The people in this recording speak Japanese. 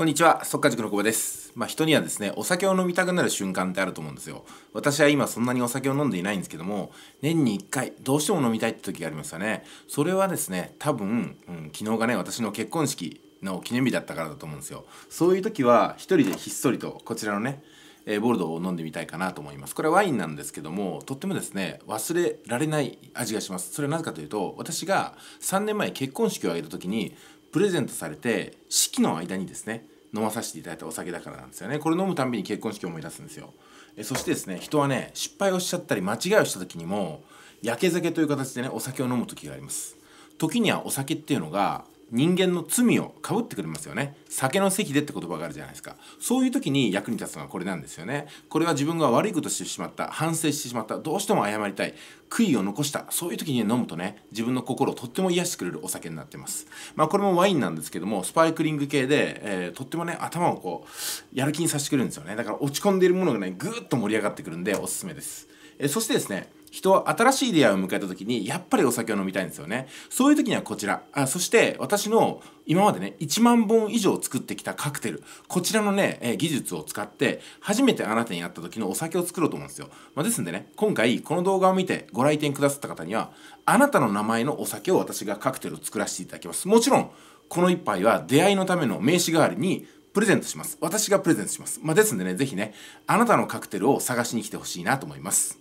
こんにちは、速稼塾の久保です。まあ、人にはですね、お酒を飲みたくなる瞬間ってあると思うんですよ。私は今そんなにお酒を飲んでいないんですけども、年に1回どうしても飲みたいって時がありますよね。それはですね、多分、うん、昨日がね、私の結婚式の記念日だったからだと思うんですよ。そういう時は一人でひっそりとこちらのね、えー、ボルドを飲んでみたいかなと思います。これワインなんですけども、とってもですね、忘れられない味がします。それはなぜかというと、私が3年前結婚式を挙げた時に、プレゼントされて式の間にですね飲まさせていただいたお酒だからなんですよねこれ飲むたんびに結婚式を思い出すんですよえそしてですね人はね失敗をしちゃったり間違いをした時にもやけ酒という形でねお酒を飲む時があります時にはお酒っていうのが人間の罪をかぶってくれますよね酒の席でって言葉があるじゃないですかそういう時に役に立つのはこれなんですよねこれは自分が悪いことしてしまった反省してしまったどうしても謝りたい悔いを残したそういう時に飲むとね自分の心をとっても癒してくれるお酒になってますまあこれもワインなんですけどもスパイクリング系で、えー、とってもね頭をこうやる気にさせてくれるんですよねだから落ち込んでいるものがねぐーっと盛り上がってくるんでおすすめです、えー、そしてですね人は新しい出会いを迎えた時にやっぱりお酒を飲みたいんですよねそういう時にはこちらあそして私の今までね1万本以上作ってきたカクテルこちらのね、え技術を使って初めてあなたに会った時のお酒を作ろうと思うんですよ、まあ、ですんでね今回この動画を見てご来店くださった方にはあなたの名前のお酒を私がカクテルを作らせていただきますもちろんこの一杯は出会いのための名刺代わりにプレゼントします私がプレゼントします、まあ、ですんでねぜひねあなたのカクテルを探しに来てほしいなと思います